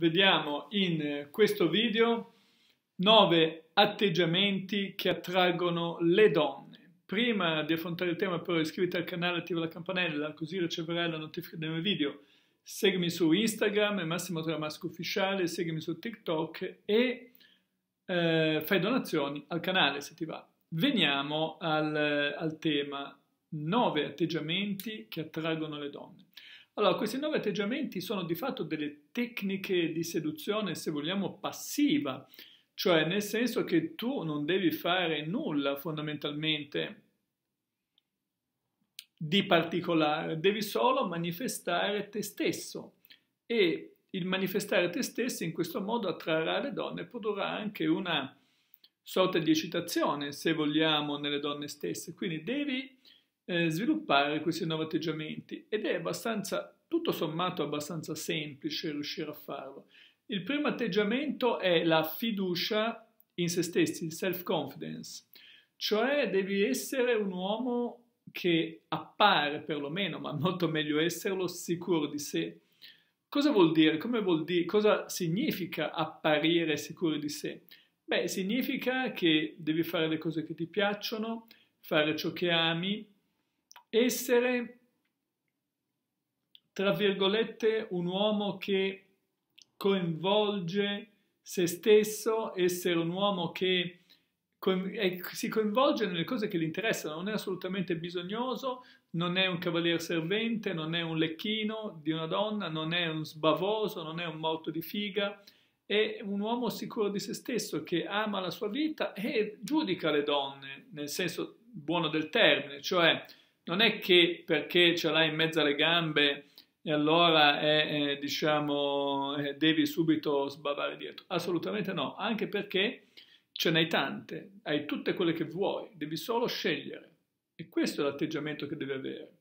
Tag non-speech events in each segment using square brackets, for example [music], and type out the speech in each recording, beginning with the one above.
vediamo in eh, questo video 9 atteggiamenti che attraggono le donne. Prima di affrontare il tema però iscriviti al canale, attiva la campanella così riceverai la notifica dei miei video. Seguimi su Instagram, Massimo Tramasco Ufficiale, seguimi su TikTok e eh, fai donazioni al canale se ti va. Veniamo al, al tema 9 atteggiamenti che attraggono le donne. Allora, questi nove atteggiamenti sono di fatto delle tecniche di seduzione, se vogliamo, passiva, cioè nel senso che tu non devi fare nulla fondamentalmente di particolare, devi solo manifestare te stesso e il manifestare te stesso in questo modo attrarrà le donne e produrrà anche una sorta di eccitazione, se vogliamo, nelle donne stesse. Quindi devi eh, sviluppare questi nuovi atteggiamenti ed è abbastanza, tutto sommato, abbastanza semplice riuscire a farlo. Il primo atteggiamento è la fiducia in se stessi, il self-confidence, cioè devi essere un uomo che appare perlomeno, ma molto meglio esserlo, sicuro di sé. Cosa vuol dire? Come vuol dire? Cosa significa apparire sicuro di sé? Beh, significa che devi fare le cose che ti piacciono, fare ciò che ami, essere, tra virgolette, un uomo che coinvolge se stesso, essere un uomo che si coinvolge nelle cose che gli interessano, non è assolutamente bisognoso, non è un cavaliere servente, non è un lecchino di una donna, non è un sbavoso, non è un morto di figa, è un uomo sicuro di se stesso che ama la sua vita e giudica le donne, nel senso buono del termine, cioè non è che perché ce l'hai in mezzo alle gambe e allora eh, eh, diciamo, eh, devi subito sbavare dietro. Assolutamente no, anche perché ce n'hai tante, hai tutte quelle che vuoi, devi solo scegliere. E questo è l'atteggiamento che devi avere.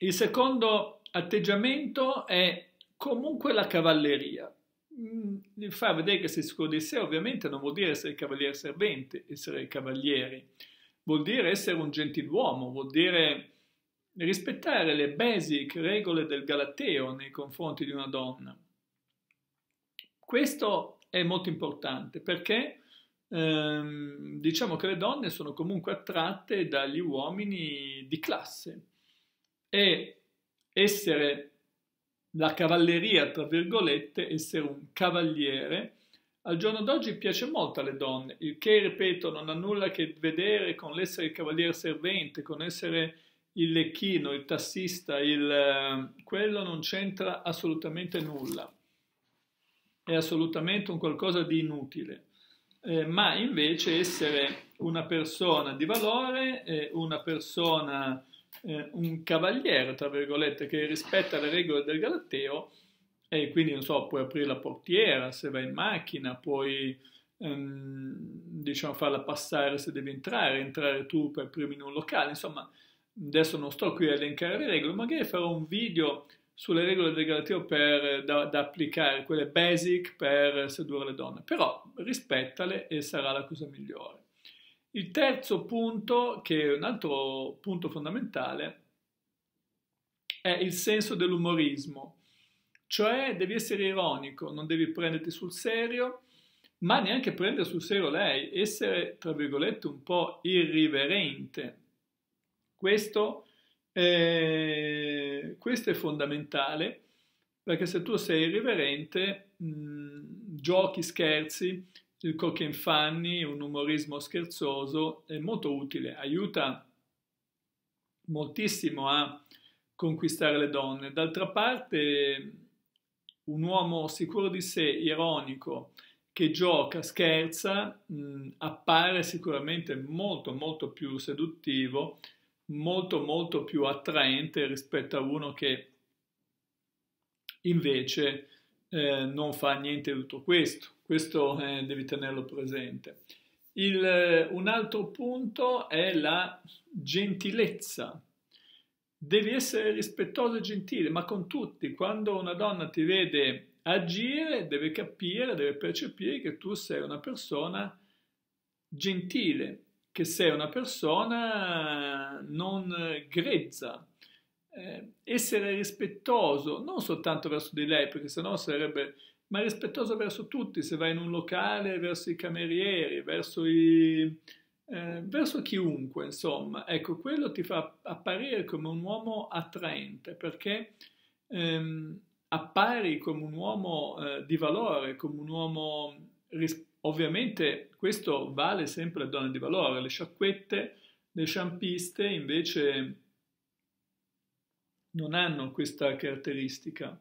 Il secondo atteggiamento è comunque la cavalleria. Mm, fa vedere che sei sicuro di sé ovviamente non vuol dire essere cavalieri servente, essere cavalieri vuol dire essere un gentiluomo, vuol dire rispettare le basic regole del Galateo nei confronti di una donna. Questo è molto importante perché ehm, diciamo che le donne sono comunque attratte dagli uomini di classe e essere la cavalleria, tra virgolette, essere un cavaliere, al giorno d'oggi piace molto alle donne, il che, ripeto, non ha nulla a che vedere con l'essere il cavaliere servente, con essere il lecchino, il tassista, il, eh, quello non c'entra assolutamente nulla, è assolutamente un qualcosa di inutile. Eh, ma invece essere una persona di valore, eh, una persona, eh, un cavaliere, tra virgolette, che rispetta le regole del Galateo, e quindi, non so, puoi aprire la portiera se vai in macchina, puoi ehm, diciamo, farla passare se devi entrare, entrare tu per primo in un locale. Insomma, adesso non sto qui a elencare le regole, magari farò un video sulle regole del galateo per, da, da, applicare, quelle basic per sedurre le donne, però rispettale e sarà la cosa migliore. Il terzo punto, che è un altro punto fondamentale, è il senso dell'umorismo. Cioè devi essere ironico, non devi prenderti sul serio, ma neanche prendere sul serio lei, essere, tra virgolette, un po' irriverente. Questo, eh, questo è fondamentale, perché se tu sei irriverente, mh, giochi, scherzi, il cock and funny, un umorismo scherzoso, è molto utile, aiuta moltissimo a conquistare le donne. D'altra parte un uomo sicuro di sé, ironico, che gioca, scherza, mh, mm, appare sicuramente molto molto più seduttivo, molto molto più attraente rispetto a uno che invece eh, non fa niente di tutto questo. Questo eh, devi tenerlo presente. Il, eh, un altro punto è la gentilezza devi essere rispettoso e gentile, ma con tutti. Quando una donna ti vede agire, deve capire, deve percepire che tu sei una persona gentile, che sei una persona non grezza. Eh, essere rispettoso, non soltanto verso di lei, perché sennò sarebbe ma rispettoso verso tutti, se vai in un locale, verso i camerieri, verso i, eh, verso chiunque, insomma, ecco, quello ti fa apparire come un uomo attraente perché ehm, appari come un uomo eh, di valore, come un uomo... Ovviamente questo vale sempre a donne di valore, le sciacquette, le sciampiste invece non hanno questa caratteristica.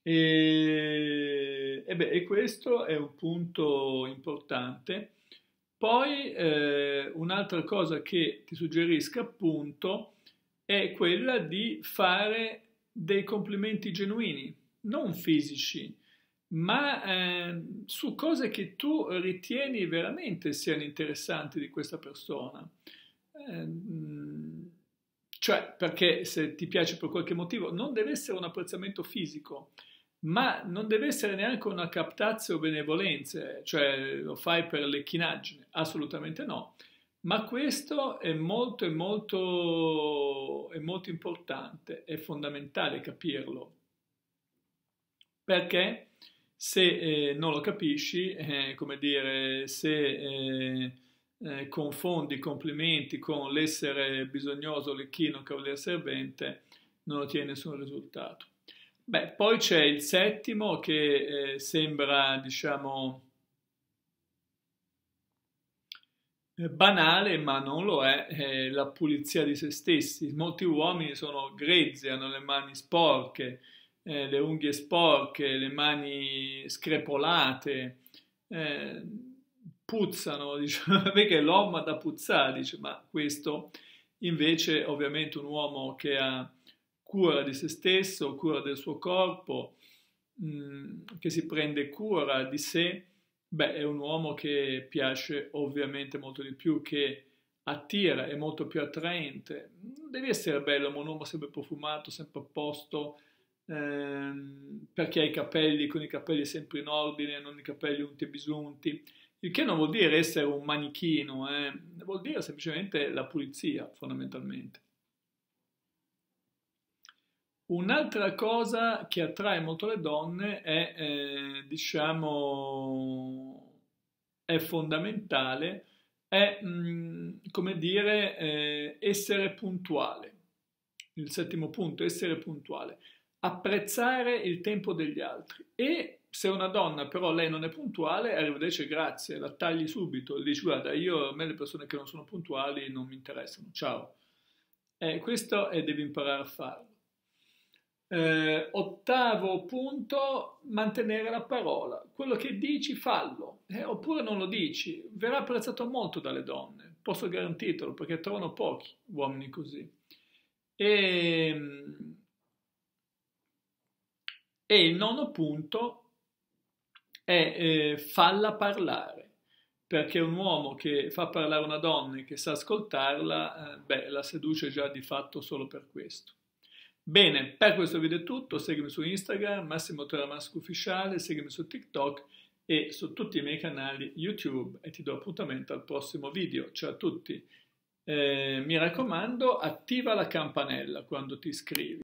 E, e, beh, e questo è un punto importante poi eh, un'altra cosa che ti suggerisco appunto è quella di fare dei complimenti genuini, non fisici, ma eh, su cose che tu ritieni veramente siano interessanti di questa persona. Eh, cioè, perché se ti piace per qualche motivo, non deve essere un apprezzamento fisico, ma non deve essere neanche una captazio benevolenza, cioè lo fai per lecchinaggine, assolutamente no. Ma questo è molto, è molto, è molto importante, è fondamentale capirlo, perché se eh, non lo capisci, eh, come dire, se eh, eh confondi i complimenti con l'essere bisognoso, lecchino, cavaliere servente, non ottieni nessun risultato. Beh, poi c'è il settimo che eh, sembra, diciamo, eh, banale, ma non lo è, è la pulizia di se stessi. Molti uomini sono grezzi, hanno le mani sporche, eh, le unghie sporche, le mani screpolate, eh, puzzano, [laughs] diciamo, perché l'uomo da puzzare, dice, ma questo invece ovviamente un uomo che ha cura di se stesso, cura del suo corpo, mm, che si prende cura di sé, beh, è un uomo che piace ovviamente molto di più, che attira, è molto più attraente. devi essere bello, ma un uomo sempre profumato, sempre a posto, ehm, perché ha i capelli, con i capelli sempre in ordine, non i capelli unti e bisunti. Il che non vuol dire essere un manichino, eh? vuol dire semplicemente la pulizia, fondamentalmente. Un'altra cosa che attrae molto le donne è, eh, diciamo, è fondamentale, è, mh, mm, come dire, eh, essere puntuale. Il settimo punto, essere puntuale. Apprezzare il tempo degli altri. E se una donna però lei non è puntuale, arrivederci, grazie, la tagli subito. E dici, guarda, io, a me le persone che non sono puntuali non mi interessano, ciao. Eh, questo è eh, devi imparare a farlo. Eh, ottavo punto, mantenere la parola. Quello che dici, fallo, eh, oppure non lo dici. Verrà apprezzato molto dalle donne, posso garantirtelo, perché trovano pochi uomini così. E, ehm, e il nono punto è eh, falla parlare perché un uomo che fa parlare una donna e che sa ascoltarla, eh, beh, la seduce già di fatto solo per questo. Bene, per questo video è tutto, seguimi su Instagram, Massimo Toramasco Ufficiale, seguimi su TikTok e su tutti i miei canali YouTube e ti do appuntamento al prossimo video. Ciao a tutti! Eh, mi raccomando, attiva la campanella quando ti iscrivi.